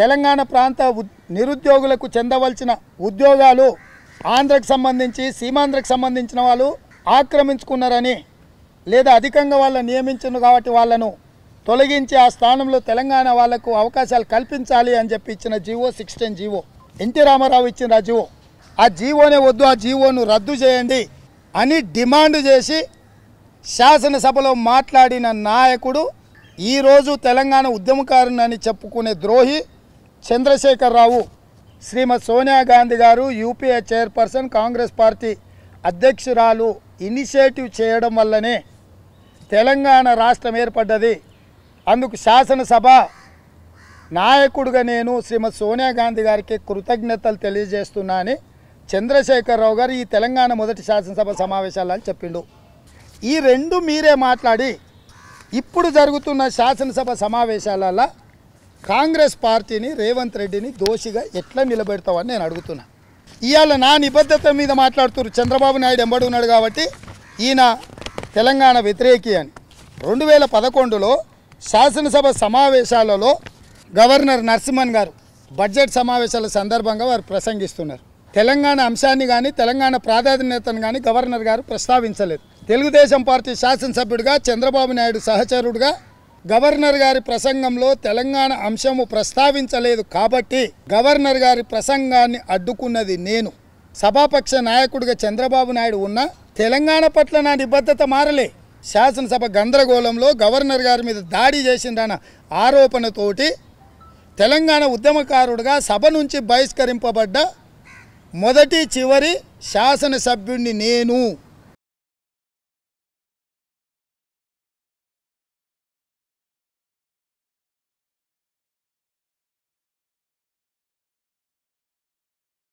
తెలంగాణ ప్రాంత నిరుద్యోగులకు చెందవలసిన ఉద్యోగాలు ఆంధ్రకు సంబంధించి సీమాంధ్రకు సంబంధించిన వాళ్ళు ఆక్రమించుకున్నారని లేదా అధికంగా వాళ్ళు నియమించను కాబట్టి వాళ్ళను తొలగించి ఆ స్థానంలో తెలంగాణ వాళ్లకు అవకాశాలు కల్పించాలి అని చెప్పి ఇచ్చిన GO sixteen GO NT Rama Rao ఇచ్చిన ఆ జీవో ఆ జీవోనే వద్దు ఆ జీవోను రద్దు చేయండి అని డిమాండ్ చేసి శాసనసభలో మాట్లాడిన నాయకుడు ఈరోజు తెలంగాణ ఉద్యమకారుని అని చెప్పుకునే ద్రోహి చంద్రశేఖరరావు శ్రీమతి Sonia Gandhi garu UPA chairperson Congress party అధ్యక్షురాలు ఇనిషియేటివ్ చేయడం వల్లనే తెలంగాణ రాష్ట్రం ఏర్పడ్డది అందుకు శాసనసభ నాయకుడుగా నేను శ్రీమతి సోనియా గాంధీ గారికి కృతజ్ఞతలు తెలియజేస్తున్నా అని చంద్రశేఖరరావు గారు ఈ తెలంగాణ మొదటి శాసనసభ సమావేశాలని చెప్పిండు ఈ రెండు మీరే మాట్లాడి ఇప్పుడు జరుగుతున్న శాసనసభ సమావేశాలలో కాంగ్రెస్ పార్టీని రేవంత్ రెడ్డిని దోషిగా ఎట్లా నిలబెడతావని నేను అడుగుతున్నా ఇవాళ నా నిబద్ధత మీద మాట్లాడుతున్నారు చంద్రబాబు నాయుడు ఎంబడున్నాడు కాబట్టి ఈయన తెలంగాణ వ్యతిరేకి అని రెండు వేల పదకొండులో శాసనసభ సమావేశాలలో గవర్నర్ నరసింహన్ గారు బడ్జెట్ సమావేశాల సందర్భంగా వారు ప్రసంగిస్తున్నారు తెలంగాణ అంశాన్ని కానీ తెలంగాణ ప్రాధాన్యతను కానీ గవర్నర్ గారు ప్రస్తావించలేదు తెలుగుదేశం పార్టీ శాసనసభ్యుడిగా చంద్రబాబు నాయుడు సహచరుడుగా గవర్నర్ గారి ప్రసంగంలో తెలంగాణ అంశము ప్రస్తావించలేదు కాబట్టి గవర్నర్ గారి ప్రసంగాన్ని అడ్డుకున్నది నేను సభాపక్ష నాయకుడిగా చంద్రబాబు నాయుడు ఉన్న తెలంగాణ పట్ల నా నిబద్ధత మారలే శాసనసభ గందరగోళంలో గవర్నర్ గారి మీద దాడి చేసిందన్న ఆరోపణతోటి తెలంగాణ ఉద్యమకారుడుగా సభ నుంచి బహిష్కరింపబడ్డ మొదటి చివరి శాసనసభ్యుణ్ణి నేను